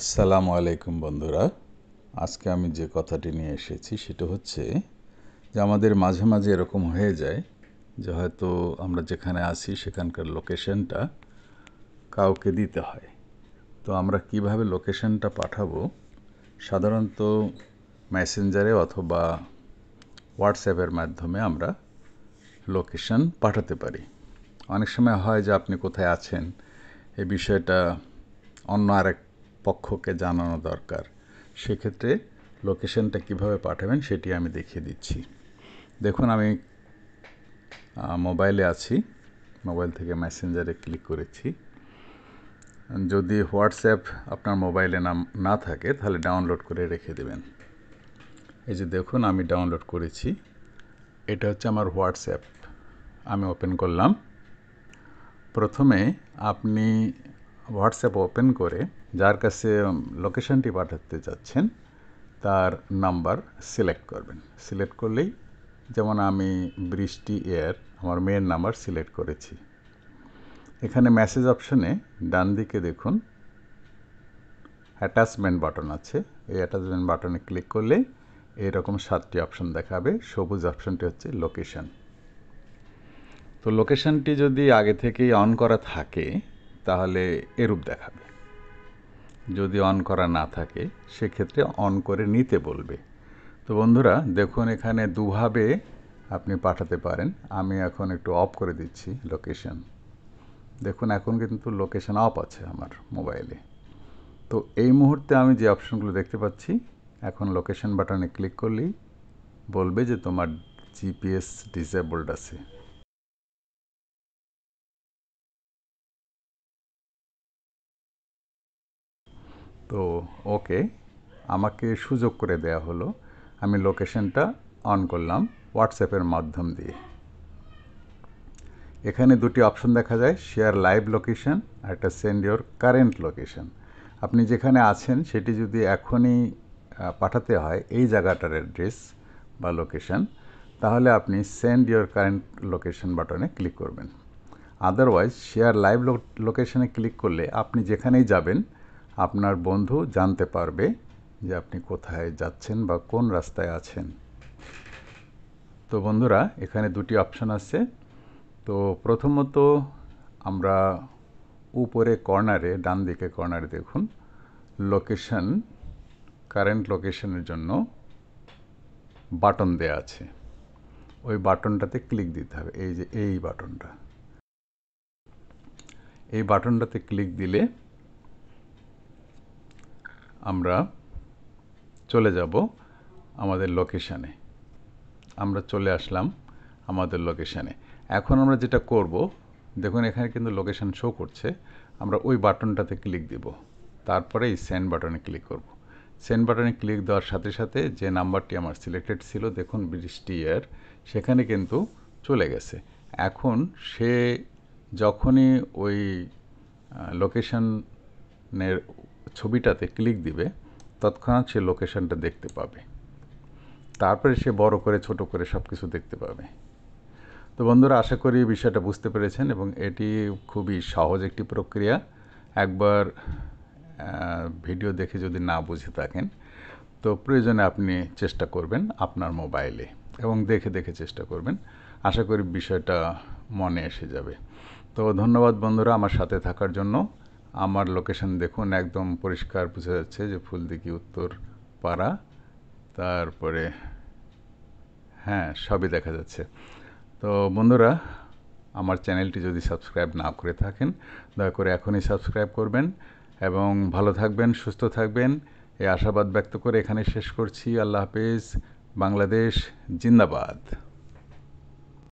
আসসালামু আলাইকুম বন্ধুরা আজকে আমি যে কথাটি নিয়ে এসেছি সেটা হচ্ছে যে আমাদের মাঝে মাঝে এরকম হয়ে যায় যে হয়তো আমরা যেখানে আসি সেখানকার লোকেশনটা কাউকে দিতে হয় তো আমরা কিভাবে লোকেশনটা পাঠাবো সাধারণত মেসেঞ্জারে অথবা হোয়াটসঅ্যাপের মাধ্যমে আমরা লোকেশন পাঠাতে পারি অনেক সময় হয় যে আপনি কোথায় আছেন এই বিষয়টা অন্য আরেক পক্ষকে জানানো দরকার সেক্ষেত্রে লোকেশনটা কিভাবে পাঠাবেন সেটি আমি দেখিয়ে দিচ্ছি দেখুন আমি মোবাইলে আছি মোবাইল থেকে মেসেঞ্জারে ক্লিক করেছি যদি হোয়াটসঅ্যাপ আপনার মোবাইলে নাম না থাকে তাহলে ডাউনলোড করে রেখে দেবেন এই যে দেখুন আমি ডাউনলোড করেছি এটা হচ্ছে আমার হোয়াটসঅ্যাপ আমি ওপেন করলাম প্রথমে আপনি হোয়াটসঅ্যাপ ওপেন করে যার কাছে লোকেশানটি পাঠাতে যাচ্ছেন তার নাম্বার সিলেক্ট করবেন সিলেক্ট করলেই যেমন আমি বৃষ্টি এয়ার আমার মেয়ের নাম্বার সিলেক্ট করেছি এখানে মেসেজ অপশনে ডান দিকে দেখুন অ্যাটাচমেন্ট বাটন আছে এই অ্যাটাচমেন্ট বাটনে ক্লিক করলে এরকম সাতটি অপশন দেখাবে সবুজ অপশনটি হচ্ছে লোকেশান তো লোকেশানটি যদি আগে থেকেই অন করা থাকে তাহলে এরূপ দেখাবে যদি অন করা না থাকে সেক্ষেত্রে অন করে নিতে বলবে তো বন্ধুরা দেখুন এখানে দুভাবে আপনি পাঠাতে পারেন আমি এখন একটু অফ করে দিচ্ছি লোকেশন দেখুন এখন কিন্তু লোকেশন অফ আছে আমার মোবাইলে তো এই মুহূর্তে আমি যে অপশনগুলো দেখতে পাচ্ছি এখন লোকেশন বাটনে ক্লিক করলেই বলবে যে তোমার জিপিএস ডিসেবলড আছে তো ওকে আমাকে সুযোগ করে দেয়া হলো আমি লোকেশনটা অন করলাম হোয়াটসঅ্যাপের মাধ্যম দিয়ে এখানে দুটি অপশন দেখা যায় শেয়ার লাইভ লোকেশন আর একটা সেন্ড ইউর কারেন্ট লোকেশন আপনি যেখানে আছেন সেটি যদি এখনই পাঠাতে হয় এই জায়গাটার অ্যাড্রেস বা লোকেশন তাহলে আপনি সেন্ড ইউর কারেন্ট লোকেশন বাটনে ক্লিক করবেন আদারওয়াইজ শেয়ার লাইভ লোকেশনে ক্লিক করলে আপনি যেখানেই যাবেন আপনার বন্ধু জানতে পারবে যে আপনি কোথায় যাচ্ছেন বা কোন রাস্তায় আছেন তো বন্ধুরা এখানে দুটি অপশান আছে তো প্রথমত আমরা উপরে কর্নারে ডান দিকে কর্নারে দেখুন লোকেশন কারেন্ট লোকেশনের জন্য বাটন দেয়া আছে ওই বাটনটাতে ক্লিক দিতে হবে এই যে এই বাটনটা এই বাটনটাতে ক্লিক দিলে আমরা চলে যাব আমাদের লোকেশানে আমরা চলে আসলাম আমাদের লোকেশানে এখন আমরা যেটা করব দেখুন এখানে কিন্তু লোকেশান শো করছে আমরা ওই বাটনটাতে ক্লিক দিব তারপরে এই সেন্ড বাটনে ক্লিক করব সেন্ড বাটনে ক্লিক দেওয়ার সাথে সাথে যে নাম্বারটি আমার সিলেক্টেড ছিল দেখুন বৃষ্টি ইয়ার সেখানে কিন্তু চলে গেছে এখন সে যখনই ওই লোকেশানের ছবিটাতে ক্লিক দিবে তৎক্ষণাৎ সে লোকেশনটা দেখতে পাবে তারপরে সে বড় করে ছোট করে সব কিছু দেখতে পাবে তো বন্ধুরা আশা করি বিষয়টা বুঝতে পেরেছেন এবং এটি খুবই সহজ একটি প্রক্রিয়া একবার ভিডিও দেখে যদি না বুঝে থাকেন তো প্রয়োজনে আপনি চেষ্টা করবেন আপনার মোবাইলে এবং দেখে দেখে চেষ্টা করবেন আশা করি বিষয়টা মনে এসে যাবে তো ধন্যবাদ বন্ধুরা আমার সাথে থাকার জন্য আমার লোকেশন দেখুন একদম পরিষ্কার বোঝা যাচ্ছে যে ফুলদিঘি উত্তর পাড়া তারপরে হ্যাঁ সবই দেখা যাচ্ছে তো বন্ধুরা আমার চ্যানেলটি যদি সাবস্ক্রাইব না করে থাকেন দয়া করে এখনই সাবস্ক্রাইব করবেন এবং ভালো থাকবেন সুস্থ থাকবেন এই আশাবাদ ব্যক্ত করে এখানে শেষ করছি আল্লাহ হাফেজ বাংলাদেশ জিন্দাবাদ